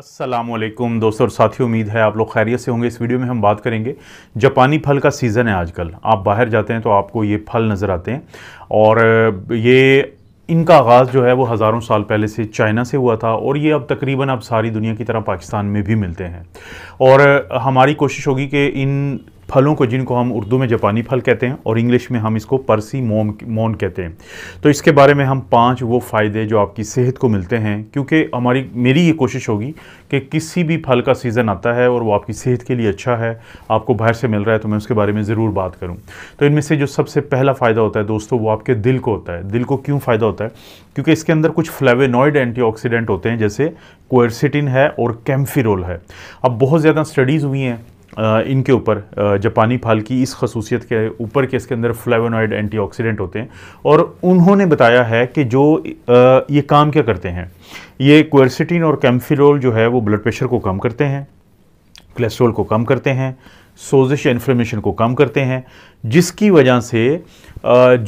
असलम दोस्तों और साथी उम्मीद है आप लोग खैरियत से होंगे इस वीडियो में हम बात करेंगे जापानी फल का सीज़न है आजकल आप बाहर जाते हैं तो आपको ये फल नज़र आते हैं और ये इनका आगाज़ जो है वो हज़ारों साल पहले से चाइना से हुआ था और ये अब तकरीबन अब सारी दुनिया की तरह पाकिस्तान में भी मिलते हैं और हमारी कोशिश होगी कि इन फलों को जिनको हम उर्दू में जापानी फल कहते हैं और इंग्लिश में हम इसको परसी मोम मोन कहते हैं तो इसके बारे में हम पाँच वो फ़ायदे जो आपकी सेहत को मिलते हैं क्योंकि हमारी मेरी ये कोशिश होगी कि किसी भी फल का सीज़न आता है और वो आपकी सेहत के लिए अच्छा है आपको बाहर से मिल रहा है तो मैं उसके बारे में ज़रूर बात करूँ तो इनमें से जो सबसे पहला फ़ायदा होता है दोस्तों वो आपके दिल को होता है दिल को क्यों फ़ायदा होता है क्योंकि इसके अंदर कुछ फ्लेवेनॉइड एंटी होते हैं जैसे कोर्सिटिन है और कैम्फिरोल है अब बहुत ज़्यादा स्टडीज़ हुई हैं इनके ऊपर जापानी फाल की इस खसूसियत के ऊपर के इसके अंदर फ्लेवोनॉइड एंटीऑक्सीडेंट होते हैं और उन्होंने बताया है कि जो ये काम क्या करते हैं ये क्वर्सिटिन और कैम्फिलोल जो है वो ब्लड प्रेशर को कम करते हैं कोलेस्ट्रोल को कम करते हैं सोजिश इन्फ्लेमेशन को कम करते हैं जिसकी वजह से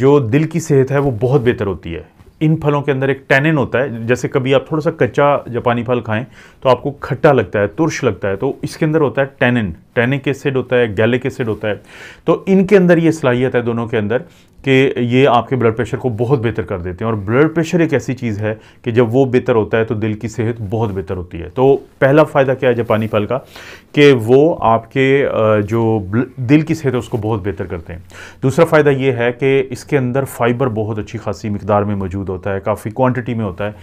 जो दिल की सेहत है वो बहुत बेहतर होती है इन फलों के अंदर एक टैनिन होता है जैसे कभी आप थोड़ा सा कच्चा जापानी फल खाएं तो आपको खट्टा लगता है तुरश लगता है तो इसके अंदर होता है टैनिन टैनिक एसिड होता है गैलिक एसिड होता है तो इनके अंदर ये सलाहियत है दोनों के अंदर कि ये आपके ब्लड प्रेशर को बहुत बेहतर कर देते हैं और ब्लड प्रेशर एक ऐसी चीज़ है कि जब वो बेहतर होता है तो दिल की सेहत बहुत बेहतर होती है तो पहला फ़ायदा क्या है जापानी फल का कि वो आपके जो दिल की सेहत है उसको बहुत बेहतर करते हैं दूसरा फ़ायदा ये है कि इसके अंदर फाइबर बहुत अच्छी खासी मकदार में मौजूद होता है काफ़ी क्वान्टिटी में होता है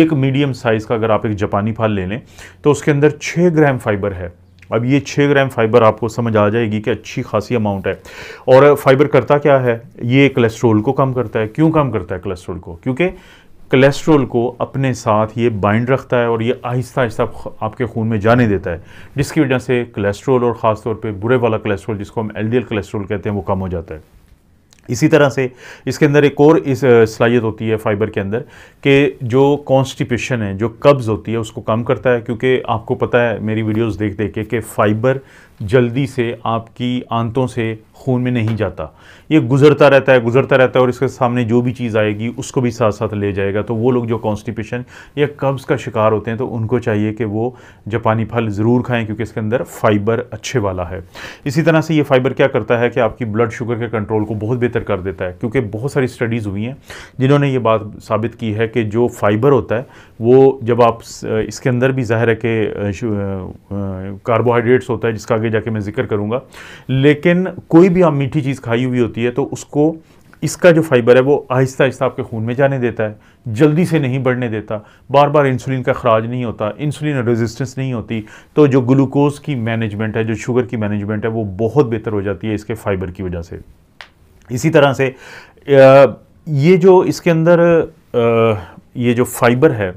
एक मीडियम साइज़ का अगर आप एक जापानी फल ले लें तो उसके अंदर छः ग्राम फाइबर है अब ये छः ग्राम फाइबर आपको समझ आ जाएगी कि अच्छी खासी अमाउंट है और फाइबर करता क्या है ये कोलेस्ट्रोल को कम करता है क्यों कम करता है कोलेस्ट्रोल को क्योंकि कोलेस्ट्रोल को अपने साथ ये बाइंड रखता है और ये आहिस्ता आहिस्ता आपके खून में जाने देता है जिसकी वजह से कोलेस्ट्रोल और ख़ासतौर पर बुरे वाला कोलेस्ट्रोल जिसको हम एल कोलेस्ट्रोल कहते हैं वो कम हो जाता है इसी तरह से इसके अंदर एक और इस सलाहियत होती है फाइबर के अंदर कि जो कॉन्स्टिपेशन है जो कब्ज़ होती है उसको कम करता है क्योंकि आपको पता है मेरी वीडियोस देख देख के कि फ़ाइबर जल्दी से आपकी आंतों से खून में नहीं जाता ये गुजरता रहता है गुजरता रहता है और इसके सामने जो भी चीज़ आएगी उसको भी साथ साथ ले जाएगा तो वो लोग जो कॉन्स्टिपेशन या कब्ज़ का शिकार होते हैं तो उनको चाहिए कि वो जापानी फल ज़रूर खाएँ क्योंकि इसके अंदर फाइबर अच्छे वाला है इसी तरह से ये फाइबर क्या करता है कि आपकी ब्लड शुगर के कंट्रोल को बहुत बेहतर कर देता है क्योंकि बहुत सारी स्टडीज़ हुई हैं जिन्होंने ये बात साबित की है कि जो फाइबर होता है वो जब आप इसके अंदर भी ज़ाहिर है कि कार्बोहाइड्रेट्स होता है जिसका आगे जाके मैं जिक्र करूँगा लेकिन कोई कोई भी आप हाँ मीठी चीज़ खाई हुई होती है तो उसको इसका जो फाइबर है वो आहिस्ता आहिस्ता आपके खून में जाने देता है जल्दी से नहीं बढ़ने देता बार बार इंसुलिन का खराज नहीं होता इंसुलिन रेजिस्टेंस नहीं होती तो जो ग्लूकोज की मैनेजमेंट है जो शुगर की मैनेजमेंट है वो बहुत बेहतर हो जाती है इसके फाइबर की वजह से इसी तरह से ये जो इसके अंदर ये जो फाइबर है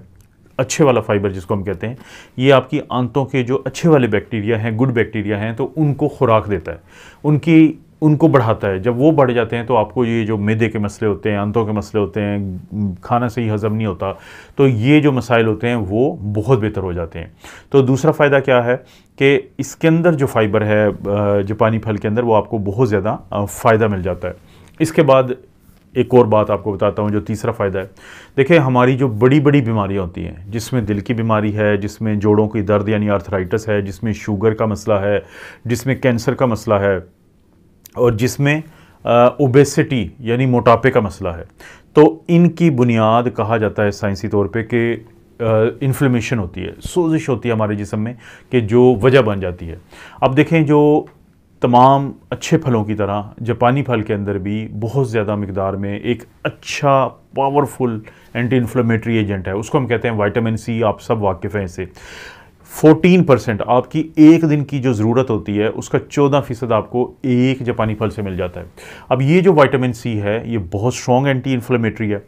अच्छे वाला फाइबर जिसको हम कहते हैं ये आपकी आंतों के जो अच्छे वाले बैक्टीरिया हैं गुड बैक्टीरिया हैं तो उनको खुराक देता है उनकी उनको बढ़ाता है जब वो बढ़ जाते हैं तो आपको ये जो मैदे के मसले होते हैं आंतों के मसले होते हैं खाना सही हज़म नहीं होता तो ये जो मसाइल होते हैं वो बहुत बेहतर हो जाते हैं तो दूसरा फ़ायदा क्या है कि इसके अंदर जो फाइबर है जापानी फल के अंदर वो आपको बहुत ज़्यादा फ़ायदा मिल जाता है इसके बाद एक और बात आपको बताता हूँ जो तीसरा फ़ायदा है देखिए हमारी जो बड़ी बड़ी बीमारियाँ होती हैं जिसमें दिल की बीमारी है जिसमें जोड़ों की दर्द यानी आर्थराइटिस है जिसमें शुगर का मसला है जिसमें कैंसर का मसला है और जिसमें ओबेसिटी यानी मोटापे का मसला है तो इनकी बुनियाद कहा जाता है साइंसी तौर पर कि इन्फ्लेमेशन होती है सोजिश होती है हमारे जिसम में कि जो वजह बन जाती है अब देखें जो तमाम अच्छे फलों की तरह जापानी फल के अंदर भी बहुत ज़्यादा मकदार में एक अच्छा पावरफुल एंटी इन्फ्लेमेटरी एजेंट है उसको हम कहते हैं वाइटामिन सी आप सब वाकिफ़ हैं इसे 14 परसेंट आपकी एक दिन की जो ज़रूरत होती है उसका 14 फ़ीसद आपको एक जापानी फल से मिल जाता है अब ये जो विटामिन सी है ये बहुत स्ट्रॉन्ग एंटी इन्फ्लेमेटरी है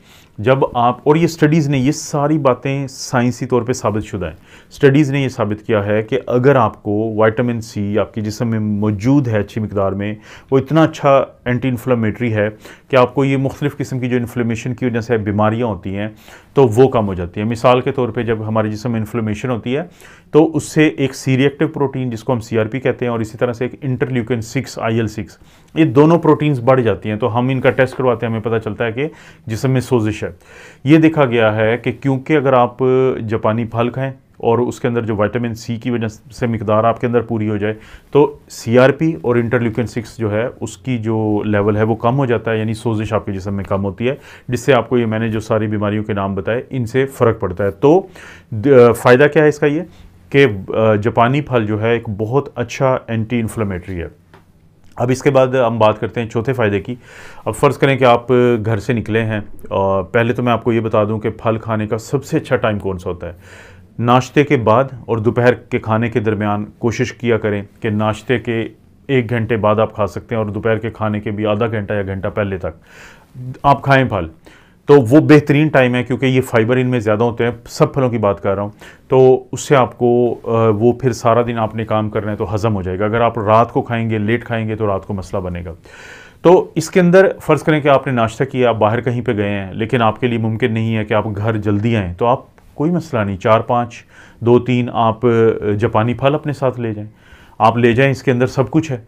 जब आप और ये स्टडीज़ ने ये सारी बातें साइंसी तौर पे साबित शुदा हैं स्टडीज़ ने ये साबित किया है कि अगर आपको वाइटामिन सी आपके जिसम में मौजूद है अच्छी मकदार में वो इतना अच्छा एंटी इन्फ्लामेटरी है कि आपको ये मुख्तलिफ़ किस्म की जो इन्फ्लेमेशन की वजह से बीमारियाँ होती हैं तो वो कम हो जाती हैं मिसाल के तौर पर जब हमारे जिसम में इन्फ्लेमेशन होती है तो उससे एक सी रिएक्टिव प्रोटीन जिसको हम सीआरपी कहते हैं और इसी तरह से एक इंटरल्यूकिन सिक्स आई सिक्स ये दोनों प्रोटीन्स बढ़ जाती हैं तो हम इनका टेस्ट करवाते हैं हमें पता चलता है कि जिसम में सोजिश है ये देखा गया है कि क्योंकि अगर आप जापानी फल खाएँ और उसके अंदर जो वाइटामिन सी की वजह से मकदार आपके अंदर पूरी हो जाए तो सी और इंटरल्यूकिन सिक्स जो है उसकी जो लेवल है वो कम हो जाता है यानी सोजिश आपके जिसम में कम होती है जिससे आपको ये मैंने जो सारी बीमारियों के नाम बताए इनसे फ़र्क पड़ता है तो फ़ायदा क्या है इसका ये कि जापानी फल जो है एक बहुत अच्छा एंटी इन्फ्लेमेटरी है अब इसके बाद हम बात करते हैं चौथे फ़ायदे की अब फ़र्ज़ करें कि आप घर से निकले हैं और पहले तो मैं आपको ये बता दूं कि फल खाने का सबसे अच्छा टाइम कौन सा होता है नाश्ते के बाद और दोपहर के खाने के दरमियान कोशिश किया करें कि नाश्ते के एक घंटे बाद आप खा सकते हैं और दोपहर के खाने के भी आधा घंटा या घंटा पहले तक आप खाएँ फल तो वो बेहतरीन टाइम है क्योंकि ये फाइबर इनमें ज़्यादा होते हैं सब फलों की बात कर रहा हूँ तो उससे आपको वो फिर सारा दिन आपने काम कर रहे हैं तो हज़म हो जाएगा अगर आप रात को खाएंगे लेट खाएंगे तो रात को मसला बनेगा तो इसके अंदर फ़र्ज़ करें कि आपने नाश्ता किया आप बाहर कहीं पर गए हैं लेकिन आपके लिए मुमकिन नहीं है कि आप घर जल्दी आएँ तो आप कोई मसला नहीं चार पाँच दो तीन आप जापानी फल अपने साथ ले जाएँ आप ले जाएँ इसके अंदर सब कुछ है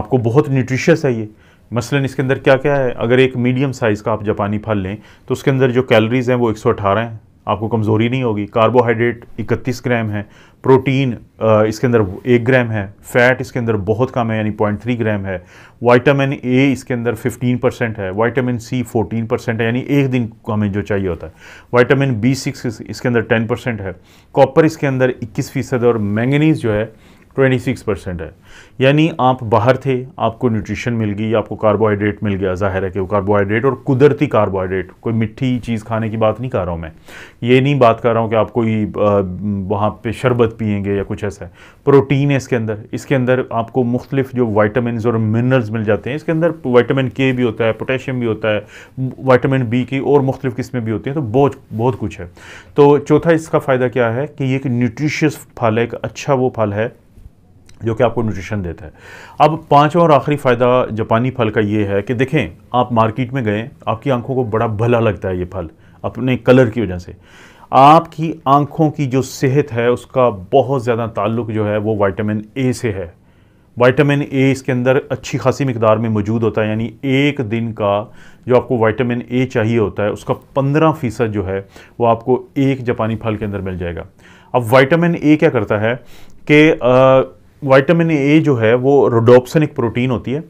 आपको बहुत न्यूट्रिशस है ये मसलन इसके अंदर क्या क्या है अगर एक मीडियम साइज़ का आप जापानी फल लें तो उसके अंदर जो कैलोरीज़ हैं वो 118 हैं आपको कमज़ोरी नहीं होगी कार्बोहाइड्रेट 31 ग्राम है प्रोटीन इसके अंदर एक ग्राम है फैट इसके अंदर बहुत कम है यानी पॉइंट थ्री ग्राम है वाइटामिन ए इसके अंदर 15 परसेंट है वाइटामिन सी 14 परसेंट है यानी एक दिन हमें जो चाहिए होता है वाइटामिन बी सिक्स इसके अंदर 10 परसेंट है कॉपर इसके अंदर 21 फीसद और मैंगनीज जो है 26 परसेंट है यानी आप बाहर थे आपको न्यूट्रिशन मिल गई आपको कार्बोहाइड्रेट मिल गया ज़ाहिर है कि वो कार्बोहाइड्रेट और कुदरती कार्बोहाइड्रेट कोई मिट्टी चीज़ खाने की बात नहीं कर रहा हूँ मैं ये नहीं बात कर रहा हूँ कि आप कोई वहाँ पे शरबत पियेंगे या कुछ ऐसा है प्रोटीन है इसके अंदर इसके अंदर आपको मुख्तलिफ जो वाइटामिन और मिनरल्स मिल जाते हैं इसके अंदर वाइटामिन के भी होता है पोटेशियम भी होता है वाइटामिन बी की और मुख्तलिफ किस्में भी होती हैं तो बहुत बहुत कुछ है तो चौथा इसका फ़ायदा क्या है कि ये एक न्यूट्रिश फल है एक अच्छा वो फल है जो कि आपको न्यूट्रिशन देता है अब पांचवा और आखिरी फ़ायदा जापानी फल का ये है कि देखें आप मार्केट में गए आपकी आंखों को बड़ा भला लगता है ये फल अपने कलर की वजह से आपकी आंखों की जो सेहत है उसका बहुत ज़्यादा ताल्लुक जो है वो वाइटामिन ए से है वाइटामिन ए इसके अंदर अच्छी खासी मकदार में मौजूद होता है यानी एक दिन का जो आपको वाइटामिन ए चाहिए होता है उसका पंद्रह फ़ीसद जो है वो आपको एक जापानी फल के अंदर मिल जाएगा अब वाइटामिन ए क्या करता है कि विटामिन ए जो है वो रोडोप्सन एक प्रोटीन होती है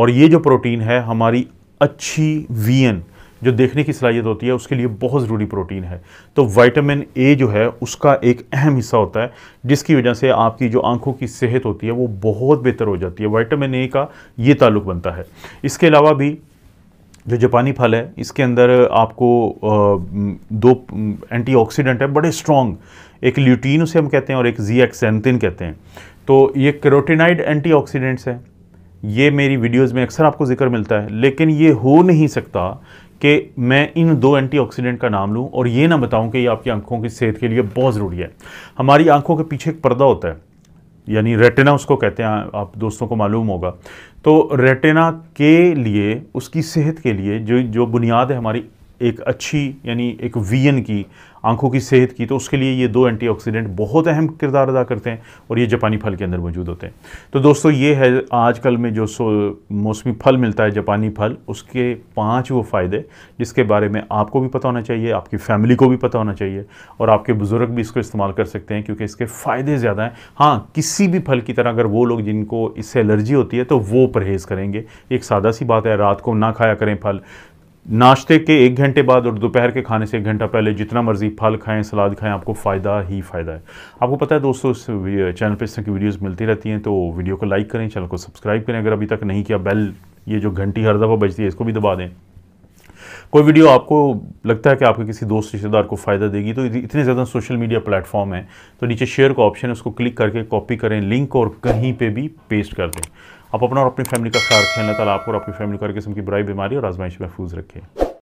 और ये जो प्रोटीन है हमारी अच्छी वीएन जो देखने की सलाहियत होती है उसके लिए बहुत ज़रूरी प्रोटीन है तो विटामिन ए जो है उसका एक अहम हिस्सा होता है जिसकी वजह से आपकी जो आंखों की सेहत होती है वो बहुत बेहतर हो जाती है वाइटामिन ए का ये ताल्लुक बनता है इसके अलावा भी जो जापानी फल है इसके अंदर आपको दो एंटीऑक्सीडेंट है बड़े स्ट्रॉन्ग एक ल्यूटीन उसे हम कहते हैं और एक जी एक्सेंथिन कहते हैं तो ये एंटी एंटीऑक्सीडेंट्स हैं ये मेरी वीडियोस में अक्सर आपको जिक्र मिलता है लेकिन ये हो नहीं सकता कि मैं इन दो एंटीऑक्सीडेंट का नाम लूँ और ये ना बताऊँ कि ये आपकी आंखों की सेहत के लिए बहुत ज़रूरी है हमारी आंखों के पीछे एक पर्दा होता है यानी रेटिना उसको कहते हैं आप दोस्तों को मालूम होगा तो रेटिना के लिए उसकी सेहत के लिए जो जो बुनियाद है हमारी एक अच्छी यानी एक वीएन की आंखों की सेहत की तो उसके लिए ये दो एंटीऑक्सीडेंट बहुत अहम किरदार अदा करते हैं और ये जापानी फल के अंदर मौजूद होते हैं तो दोस्तों ये है आजकल में जो सो मौसमी फल मिलता है जापानी फल उसके पांच वो फ़ायदे जिसके बारे में आपको भी पता होना चाहिए आपकी फैमिली को भी पता होना चाहिए और आपके बुज़ुर्ग भी इसको इस्तेमाल कर सकते हैं क्योंकि इसके फ़ायदे ज़्यादा हैं हाँ किसी भी फल की तरह अगर वो लोग जिनको इससे एलर्जी होती है तो वो परहेज़ करेंगे एक सादा सी बात है रात को ना खाया करें फल नाश्ते के एक घंटे बाद और दोपहर के खाने से एक घंटा पहले जितना मर्जी फल खाएं सलाद खाएं आपको फ़ायदा ही फ़ायदा है आपको पता है दोस्तों इस चैनल पे इस तरह की वीडियोस मिलती रहती हैं तो वीडियो को लाइक करें चैनल को सब्सक्राइब करें अगर अभी तक नहीं किया बेल ये जो घंटी हर दफ़ा बजती है इसको भी दबा दें कोई वीडियो आपको लगता है कि आपके किसी दोस्त रिश्तेदार को फ़ायदा देगी तो इतने ज़्यादा सोशल मीडिया प्लेटफॉर्म है तो नीचे शेयर का ऑप्शन है उसको क्लिक करके कॉपी करें लिंक और कहीं पर भी पेस्ट कर दें आप अपना और अपनी फैमिली का ख्याल रखें अल्लाह ताला आपको और आपकी फैमिली को हर किस्म की बुराई बीमारी और आजमाइश महफूज रखें